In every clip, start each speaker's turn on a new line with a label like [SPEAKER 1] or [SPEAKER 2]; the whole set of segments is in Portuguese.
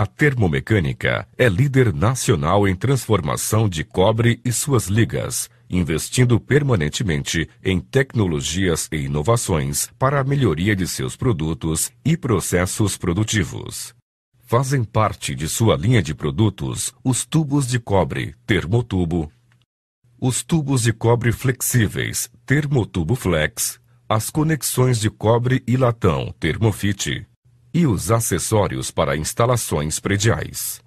[SPEAKER 1] A Termomecânica é líder nacional em transformação de cobre e suas ligas, investindo permanentemente em tecnologias e inovações para a melhoria de seus produtos e processos produtivos. Fazem parte de sua linha de produtos os tubos de cobre termotubo, os tubos de cobre flexíveis termotubo flex, as conexões de cobre e latão termofit, e os acessórios para instalações prediais.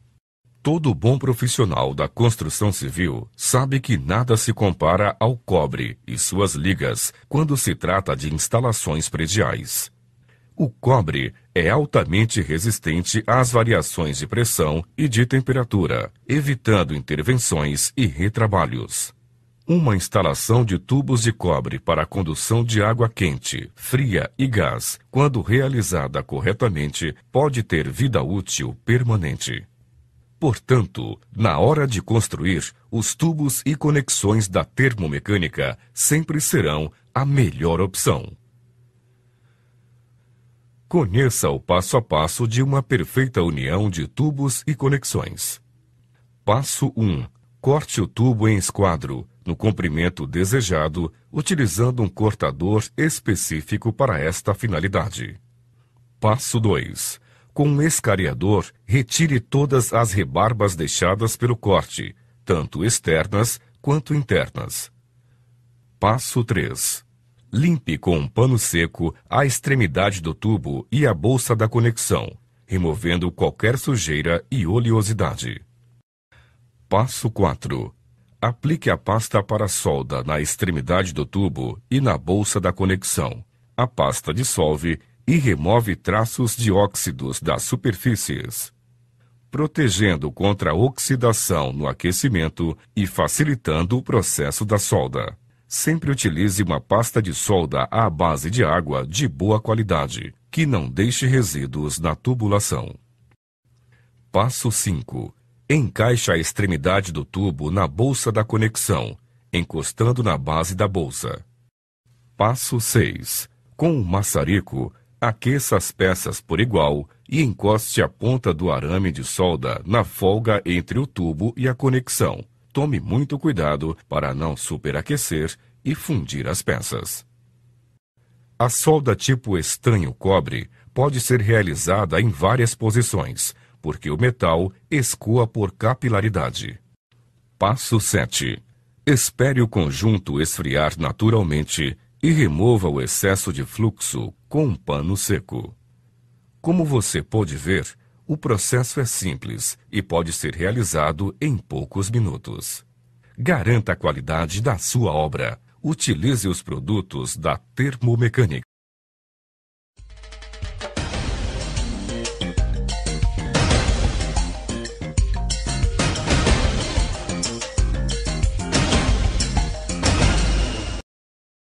[SPEAKER 1] Todo bom profissional da construção civil sabe que nada se compara ao cobre e suas ligas quando se trata de instalações prediais. O cobre é altamente resistente às variações de pressão e de temperatura, evitando intervenções e retrabalhos uma instalação de tubos de cobre para a condução de água quente, fria e gás, quando realizada corretamente, pode ter vida útil permanente. Portanto, na hora de construir, os tubos e conexões da termomecânica sempre serão a melhor opção. Conheça o passo a passo de uma perfeita união de tubos e conexões. Passo 1. Corte o tubo em esquadro no comprimento desejado, utilizando um cortador específico para esta finalidade. Passo 2. Com um escariador, retire todas as rebarbas deixadas pelo corte, tanto externas quanto internas. Passo 3. Limpe com um pano seco a extremidade do tubo e a bolsa da conexão, removendo qualquer sujeira e oleosidade. Passo 4. Aplique a pasta para solda na extremidade do tubo e na bolsa da conexão. A pasta dissolve e remove traços de óxidos das superfícies, protegendo contra a oxidação no aquecimento e facilitando o processo da solda. Sempre utilize uma pasta de solda à base de água de boa qualidade, que não deixe resíduos na tubulação. Passo 5 Encaixe a extremidade do tubo na bolsa da conexão, encostando na base da bolsa. Passo 6. Com o maçarico, aqueça as peças por igual e encoste a ponta do arame de solda na folga entre o tubo e a conexão. Tome muito cuidado para não superaquecer e fundir as peças. A solda tipo estanho cobre pode ser realizada em várias posições, porque o metal escoa por capilaridade. Passo 7. Espere o conjunto esfriar naturalmente e remova o excesso de fluxo com um pano seco. Como você pode ver, o processo é simples e pode ser realizado em poucos minutos. Garanta a qualidade da sua obra. Utilize os produtos da termomecânica.